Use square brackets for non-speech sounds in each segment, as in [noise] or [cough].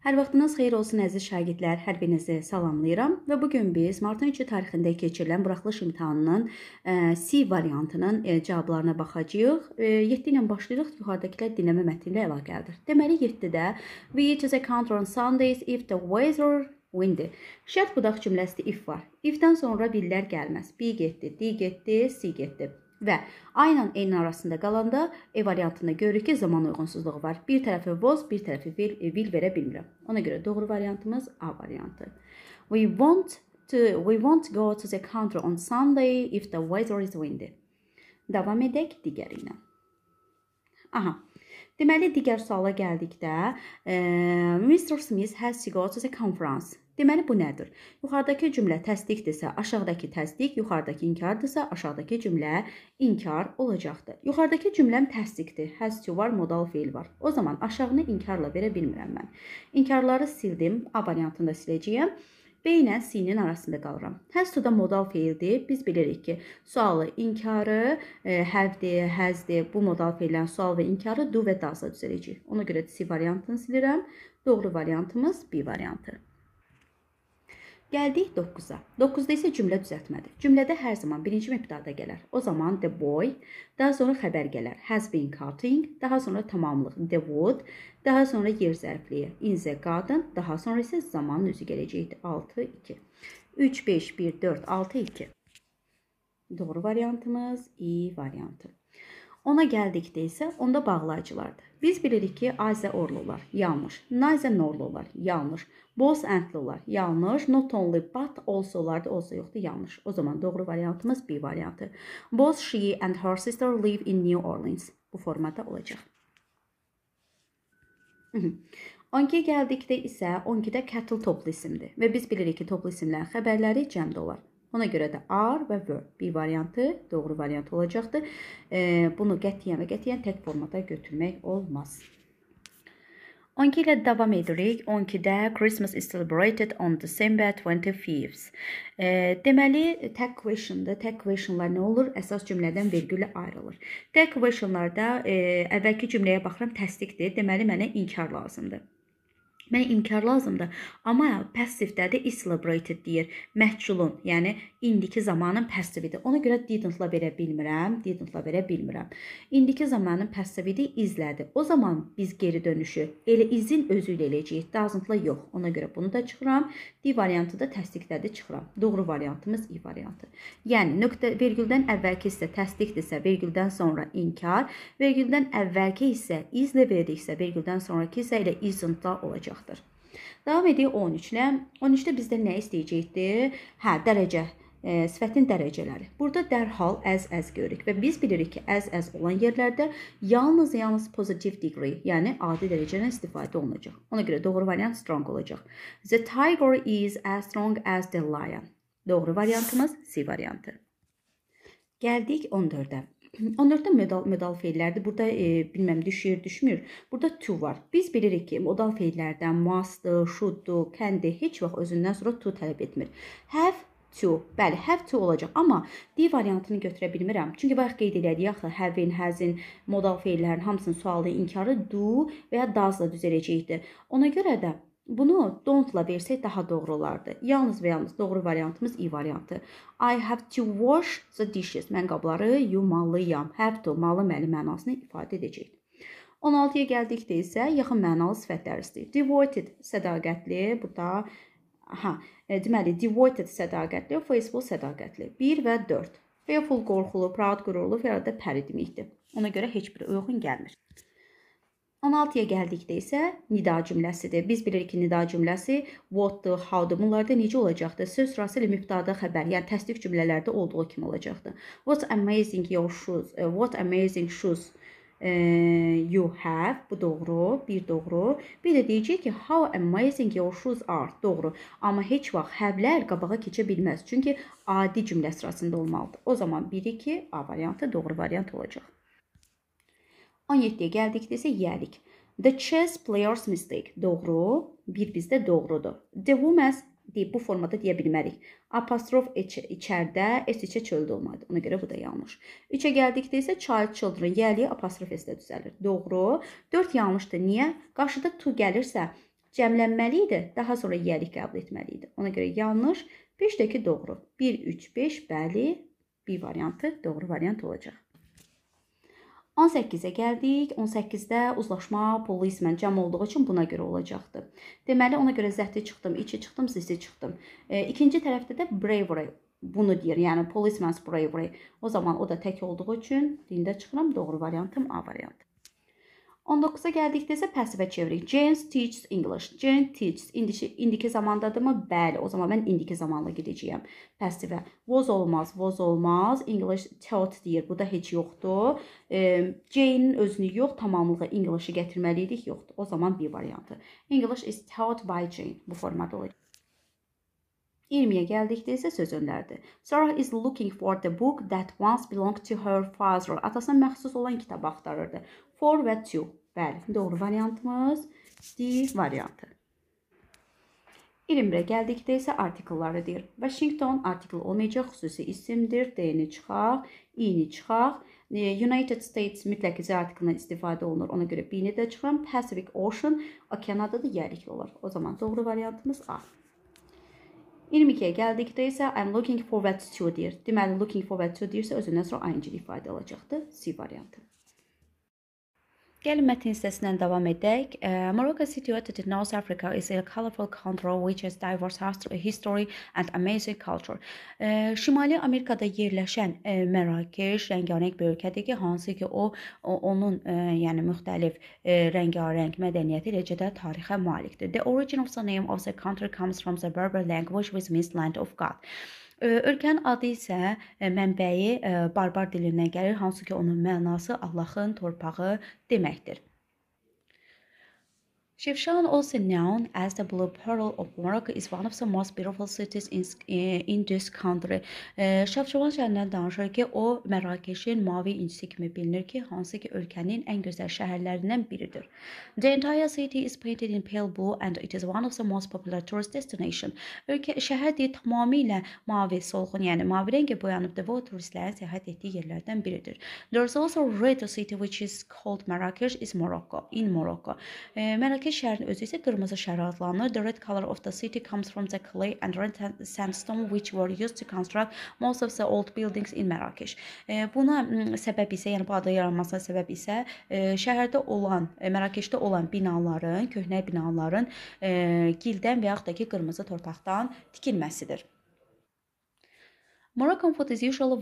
Hər vaxtınız xeyir olsun əziz şagirdlər. Hər birinizi salamlayıram və bu gün biz martın 3-cü tarixində keçirilən buraxılış imtahanının e, C variantının e, cavablarına baxacağıq. 7 e, ilə başlayırıq. Yuxarıdakılar dinləmə mətni ilə əlaqəlidir. Deməli 7-də we just a counter on Sundays if the weather windy. Şərt budaq cümləsində if var. If-dən sonra billər gəlməz. B getdi, D getdi, C getdi və A ilə N arasında qalanda E variantında görürük ki, zaman uyğunsuzluğu var. Bir tərəfi was, bir tərəfi will, e, will verə bilmirəm. Ona görə doğru variantımız A variantı. We want to we won't go to the country on Sunday if the weather is windy. Davam edək digəri ilə. Aha. Deməli digər suala gəldikdə, e, Mr. Smith has to go to the conference. Deməli bu nədir? Yuxarıdakı cümlə təsdiqdirsə, aşağıdakı təsdiq, yuxarıdakı inkardırsa, aşağıdakı cümlə inkar olacaqdır. Yuxarıdakı cümləm təsdiqdir. Has to var, modal fiil var. O zaman aşağını inkarla verə bilmirəm mən. İnkarları sildim, A variantını da siləcəyəm. B ilə C-nin arasında qalıram. Has to da modal feildir. Biz bilirik ki, sualı, inkarı, e, have-dir, has-dir bu modal feillərin sual və inkarı do və does-la düzələcəyik. Ona görə C variantını silirəm. Doğru variantımız B variantı. Gəldik 9-a. 9-da isə cümlə düzəltmədir. Cümlədə hər zaman birinci mübtada gələr. O zaman the boy, daha sonra xəbər gələr. Has been cutting, daha sonra tamamlıq the wood, daha sonra yer zərfliyi in the garden, daha sonra isə zamanın özü gələcəkdir. 6 2. 3 5 1 4 6 2. Doğru variantımız E variantı. Ona gəldikdə isə onda bağlayıcılardır. Biz bilirik ki, Azə Orlular yanlış, Nazə Norlular yanlış, Boz Əndlular yanlış, Not Only But Also-lar da olsa yoxdur yanlış. O zaman doğru variantımız B variantı. Both she and her sister live in New Orleans. Bu formada olacaq. 12-yə [laughs] gəldikdə isə 12-də cattle toplu isimdir və biz bilirik ki, toplu isimlərin xəbərləri cəmdə olar. Ona görə də are və were B variantı doğru variant olacaqdır. E, bunu qətiyyən və qətiyyən tək formada götürmək olmaz. 12 ilə davam edirik. 12-də Christmas is celebrated on December 25th. E, deməli, tag questionda tag questionlar nə olur? Əsas cümlədən vergüllə ayrılır. Tag questionlarda e, əvvəlki cümləyə baxıram təsdiqdir. Deməli, mənə inkar lazımdır. Mən inkar lazımdır. Amma passivdədir is celebrated deyir. Məhculun, yəni indiki zamanın passividir. Ona görə didn't-la verə bilmirəm, didn't-la verə bilmirəm. İndiki zamanın passividir izlədi. O zaman biz geri dönüşü elə izin özü ilə eləyəcəyik. Doesn't-la yox. Ona görə bunu da çıxıram. D variantı da təsdiqdədir çıxıram. Doğru variantımız İ e variantı. Yəni nöqtə vergüldən əvvəlki hissə təsdiqdirsə, vergüldən sonra inkar, vergüldən əvvəlki hissə izlə verdiksə, vergüldən sonrakı hissə ilə isn't-la olacaq olacaqdır. Davam edirik 13-lə. 13-də bizdə nə istəyəcəkdir? Hə, dərəcə ə, e, sifətin dərəcələri. Burada dərhal əz-əz görürük və biz bilirik ki, əz-əz olan yerlərdə yalnız-yalnız positive degree, yəni adi dərəcədən istifadə olunacaq. Ona görə doğru variant strong olacaq. The tiger is as strong as the lion. Doğru variantımız C variantı. Gəldik 14-ə. 14-də modal, modal feillərdir. Burada e, bilməm düşür, düşmür. Burada to var. Biz bilirik ki, modal feillərdən must-dı, should-dı, can-dı heç vaxt özündən sonra to tələb etmir. Have to. Bəli, have to olacaq, amma D variantını götürə bilmirəm. Çünki bayaq qeyd elədik axı have-in, has-in modal feillərin hamısının sualda inkarı do və ya does-la düzələcəkdi. Ona görə də Bunu don't-la versək daha doğru olardı. Yalnız və yalnız doğru variantımız i e variantı. I have to wash the dishes. Mən qabları yumalıyam. Have to malı məli mənasını ifadə edəcək. 16-ya gəldikdə isə yaxın mənalı sifətlər istəyir. Devoted sədaqətli, bu da hə, e, deməli devoted sədaqətli, faithful sədaqətli. 1 və 4. Fearful qorxulu, proud qürurlu, fearda pəri deməkdir. Ona görə heç biri uyğun gəlmir. 16-ya gəldikdə isə nida cümləsidir. Biz bilirik ki, nida cümləsi what-dı, how-dı. Bunlar da necə olacaqdı? Söz sırası ilə mübtada xəbər, yəni təsdiq cümlələrdə olduğu kimi olacaqdı. What amazing your shoes. Uh, what amazing shoes uh, you have bu doğru, bir doğru. Bir də deyəcək ki, how amazing your shoes are. Doğru. Amma heç vaxt həblər qabağa keçə bilməz. Çünki adi cümlə sırasında olmalıdır. O zaman 1 2 A variantı doğru variant olacaq. 17-yə gəldikdə isə yəlik. The chess player's mistake. Doğru. Bir bizdə doğrudur. The woman's deyib bu formada deyə bilmərik. Apostrof iç, içərdə, s içə çöldə olmalıdır. Ona görə bu da yanlış. 3-ə gəldikdə isə child children yəli apostrof s-də düzəlir. Doğru. 4 yanlışdır. Niyə? Qarşıda to gəlirsə cəmlənməli idi, daha sonra yəlik qəbul etməli idi. Ona görə yanlış. 5-dəki doğru. 1 3 5 bəli. B variantı doğru variant olacaq. 18-ə gəldik. 18-də uzlaşma pulu ismən cəm olduğu üçün buna görə olacaqdı. Deməli, ona görə zəhdi çıxdım, 2 çıxdım, sisi çıxdım. E, ikinci tərəfdə də bravery bunu deyir. Yəni policeman's bravery. O zaman o da tək olduğu üçün dində çıxıram. Doğru variantım A variantı. 19-a gəldikdə isə passivə çevirik. James teaches English. Jane teaches. İndiki, indiki zamandadırmı? Bəli, o zaman mən indiki zamanla gedəcəyəm. Passivə. Was olmaz, was olmaz. English taught deyir. Bu da heç yoxdur. E, Jane-in özünü yox, tamamlığı English-i gətirməli idik. Yoxdur. O zaman bir variantı. English is taught by Jane. Bu formada olacaq. 20-yə gəldikdə isə söz öndərdir. Sarah is looking for the book that once belonged to her father. Atasına məxsus olan kitabı axtarırdı. For və to Bəli, doğru variantımız D variantı. 21-ə gəldikdə isə artikelları deyir. Washington artikel olmayacaq, xüsusi isimdir. D-ni çıxaq, i-ni çıxaq. E, United States mütləq izə artiklindən istifadə olunur. Ona görə B-ni də çıxıram. Pacific Ocean okeanada da yərlikli olar. O zaman doğru variantımız A. 22-yə gəldikdə isə I'm looking forward to deyir. Deməli, looking forward to deyirsə, özündən sonra ing ifadə olacaqdır. C variantı. Gəlin mətn hissəsindən davam edək. Uh, Morocco situated in North Africa is a colorful country which has diverse history and amazing culture. Uh, Şimali Amerikada yerləşən uh, Mərakeş rəngarəng bir ölkədir ki, hansı ki o, o onun uh, yəni müxtəlif uh, rəngarəng mədəniyyəti eləcə də tarixə malikdir. The origin of the name of the country comes from the Berber language which means land of God. Uh, Ölkənin adı isə e, mənbəyi e, barbar dilindən gəlir, hansı ki, onun mənası Allahın torpağı deməkdir. Chefchaouen, also known as the Blue Pearl of Morocco, is one of the most beautiful cities in, eh, in this country. Eh, e, Chefchaouen şəhərindən danışır ki, o Mərakeşin mavi incisi kimi bilinir ki, hansı ki ölkənin ən gözəl şəhərlərindən biridir. The entire city is painted in pale blue and it is one of the most popular tourist destination. Ölkə şəhər deyə tamamilə mavi, solğun, yəni mavi rəngə boyanıbdır və o turistlərin səyahət etdiyi yerlərdən biridir. There is also a red city which is called Marrakesh is Morocco in Morocco. E, eh, Marrakeş Məqsədli şəhərin özü isə qırmızı şəhər adlanır. The red color of the city comes from the clay and red sandstone which were used to construct most of the old buildings in Marrakesh. E, buna səbəb isə, yəni bu adın yaranmasına səbəb isə e, şəhərdə olan, e, Mərakeşdə olan binaların, köhnə binaların gildən və yaxud da ki, qırmızı torpaqdan tikilməsidir. Moroccan food is usually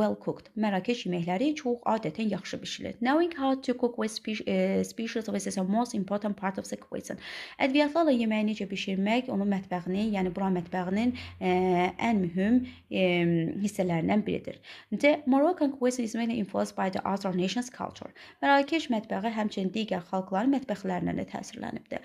well cooked. Mərakeş yeməkləri çox adətən yaxşı bişirilir. Knowing how to cook with spe uh, species eh, of is the most important part of the cuisine. Ədviyyatlarla yeməyi necə bişirmək onun mətbəxinin, yəni bura mətbəxinin ə, eh, ən mühüm ə, hissələrindən biridir. The Moroccan cuisine is mainly influenced by the other nations culture. Mərakeş mətbəxi həmçinin digər xalqların mətbəxlərindən də təsirlənibdir.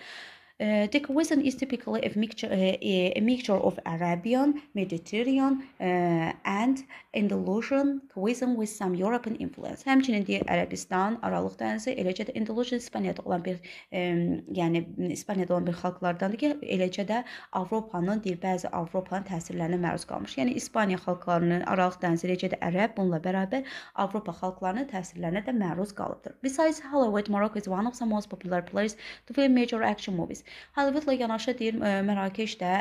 Uh, the cuisine is typically a mixture, uh, a mixture of Arabian, Mediterranean uh, and Andalusian cuisine with some European influence. Həmçinin deyir Ərəbistan, Aralıq dənizi, eləcə də Andalusian İspaniyada olan bir, ə, um, yəni İspaniyada olan bir xalqlardandır ki, eləcə də Avropanın deyir bəzi Avropanın təsirlərinə məruz qalmış. Yəni İspaniya xalqlarının, Aralıq dənizi, eləcə də Ərəb bununla bərabər Avropa xalqlarının təsirlərinə də məruz qalıbdır. Besides Hollywood, Morocco is one of the most popular places to film major action movies. Hollywoodla yanaşı deyir e, mərakeş də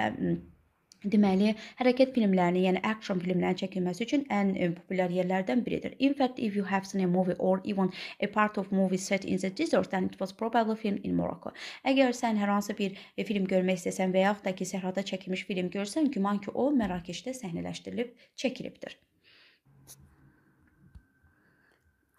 Deməli, hərəkət filmlərinin, yəni action filmlərinin çəkilməsi üçün ən e, populyar yerlərdən biridir. In fact, if you have seen a movie or even a part of movie set in the desert, then it was probably filmed in Morocco. Əgər sən hər hansı bir e, film görmək istəsən və yaxud da ki, səhrada çəkilmiş film görsən, güman ki, o Mərakeşdə səhnələşdirilib çəkilibdir.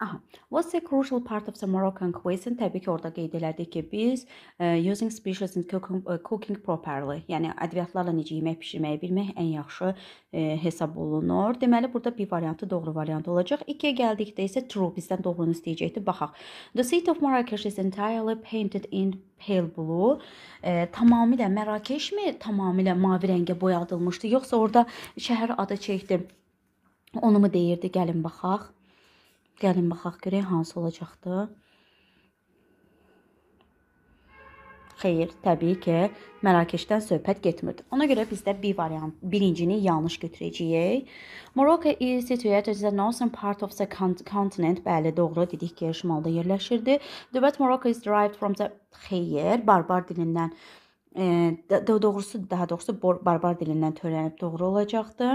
Aha. What's a crucial part of the Moroccan cuisine? Təbii ki, orada qeyd elədik ki, biz uh, using species in cooking, uh, cooking properly, yəni ədviyyatlarla necə yemək bişirməyi bilmək ən yaxşı uh, hesab olunur. Deməli, burada bir variantı doğru variant olacaq. 2-yə gəldikdə isə true bizdən doğrunu istəyəcəkdi. Baxaq. The city of Marrakesh is entirely painted in pale blue. E, tamamilə Mərakeşmi tamamilə mavi rəngə boyadılmışdı, yoxsa orada şəhər adı çəkdi? Onu mu deyirdi? Gəlin baxaq. Gəlin baxaq görək hansı olacaqdı. Xeyr, təbii ki, Mərakeşdən söhbət getmirdi. Ona görə biz də B variant, birincini yanlış götürəcəyik. Morocco is situated in the northern part of the continent. Bəli, doğru dedik ki, şimalda yerləşirdi. The word Morocco is derived from the Xeyr, barbar dilindən, e, doğrusu daha doğrusu barbar dilindən törənib doğru olacaqdı.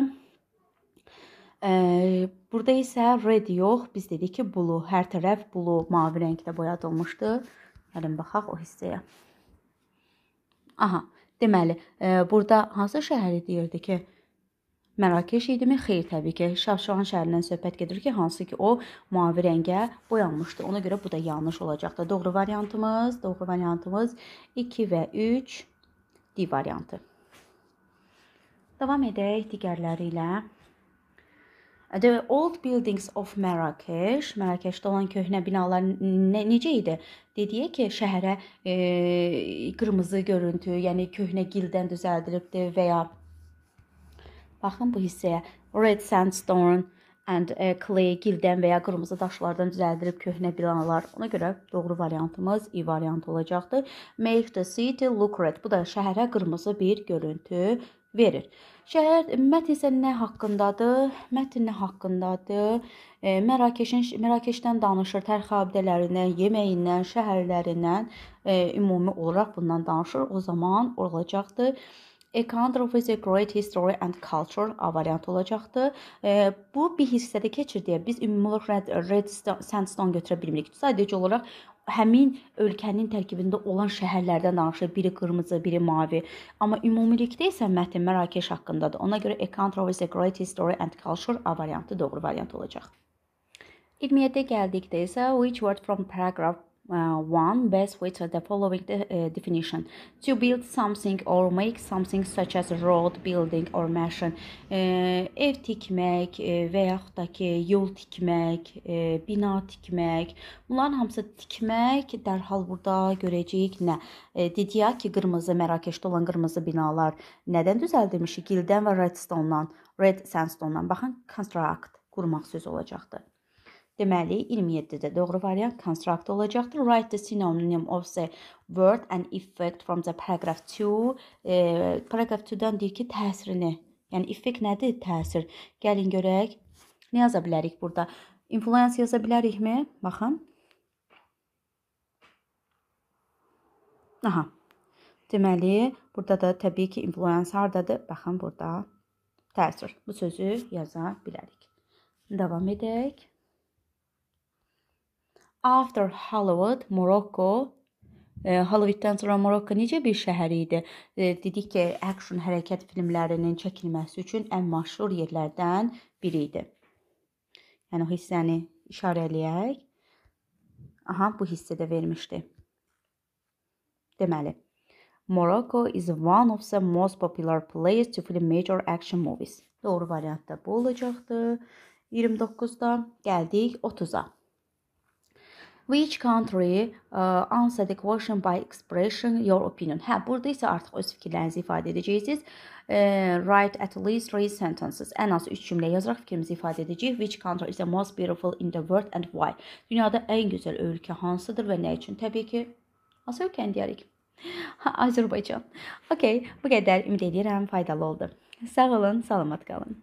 Burada isə red yox, biz dedik ki, blue, hər tərəf blue, mavi rəngdə boyadılmışdı. Gəlin baxaq o hissəyə. Aha, deməli, e, burada hansı şəhəri deyirdi ki, Mərakeş idimi? Xeyr, təbii ki. Şafşahan şəhərindən söhbət gedir ki, hansı ki o mavi rəngə boyanmışdı. Ona görə bu da yanlış olacaqdı. Doğru variantımız, doğru variantımız 2 və 3 D variantı. Davam edək digərləri ilə. The old buildings of Marrakesh, Marrakeşdə olan köhnə binalar ne, necə idi? Dediyə ki, şəhərə e, qırmızı görüntü, yəni köhnə gildən düzəldilibdi və ya baxın bu hissəyə red sandstone and e, clay gildən və ya qırmızı daşlardan düzəldilib köhnə binalar. Ona görə doğru variantımız E variantı olacaqdır. Make the city look red. Bu da şəhərə qırmızı bir görüntü verir. Şəhər mətn isə nə haqqındadır? Mətn nə haqqındadır? E, Mərakeşin Mərakeşdən danışır, tarix abidələrindən, yeməyindən, şəhərlərindən e, ümumi olaraq bundan danışır. O zaman olacaqdır. A Country with a Great History and Culture A variantı olacaqdır. E, bu bir hissədə keçir deyə biz ümumi olaraq Red, Red Sandstone götürə bilmirik. Sadəcə olaraq həmin ölkənin tərkibində olan şəhərlərdən danışır. Biri qırmızı, biri mavi. Amma ümumilikdə isə mətn Mərakeş haqqındadır. Ona görə A Country with a Great History and Culture A variantı doğru variant olacaq. 27-də gəldikdə isə which word from paragraph uh, one best fits the following de uh, definition to build something or make something such as road building or machine uh, e, ev tikmək e, uh, və yaxud da ki yol tikmək e, uh, bina tikmək bunların hamısı tikmək dərhal burada görəcəyik nə e, dedik ki qırmızı Mərakeşdə olan qırmızı binalar nədən düzəldilmişik gildən və redstonedan red sandstone-dan baxın construct qurmaq sözü olacaqdır Deməli, 27-də doğru variant construct olacaqdır. Write the synonym of the word and effect from the paragraph 2. E, paragraph 2-dən deyir ki, təsirini. Yəni effect nədir? Təsir. Gəlin görək. Nə yaza bilərik burada? Influence yaza bilərikmi? Baxın. Aha. Deməli, burada da təbii ki, influence hardadır? Baxın burada. Təsir. Bu sözü yaza bilərik. Davam edək after Hollywood, Morocco. E, Hollywooddan sonra Morokko necə bir şəhər idi? E, dedik ki, action hərəkət filmlərinin çəkilməsi üçün ən məşhur yerlərdən biri idi. Yəni o hissəni işarələyək. Aha, bu hissədə vermişdi. Deməli, Morocco is one of the most popular places to film major action movies. Doğru variant da bu olacaqdı. 29-da gəldik 30-a. Which country uh, answer the question by expression your opinion? Hə, burada isə artıq öz fikirlərinizi ifadə edəcəksiniz. Uh, write at least three sentences. Ən az 3 cümlə yazaraq fikrimizi ifadə edəcəyik. Which country is the most beautiful in the world and why? Dünyada ən gözəl ölkə hansıdır və nə üçün? Təbii ki, hansı ölkəni deyərik? Ha, Azərbaycan. Okay, bu qədər ümid edirəm faydalı oldu. Sağ olun, salamat qalın.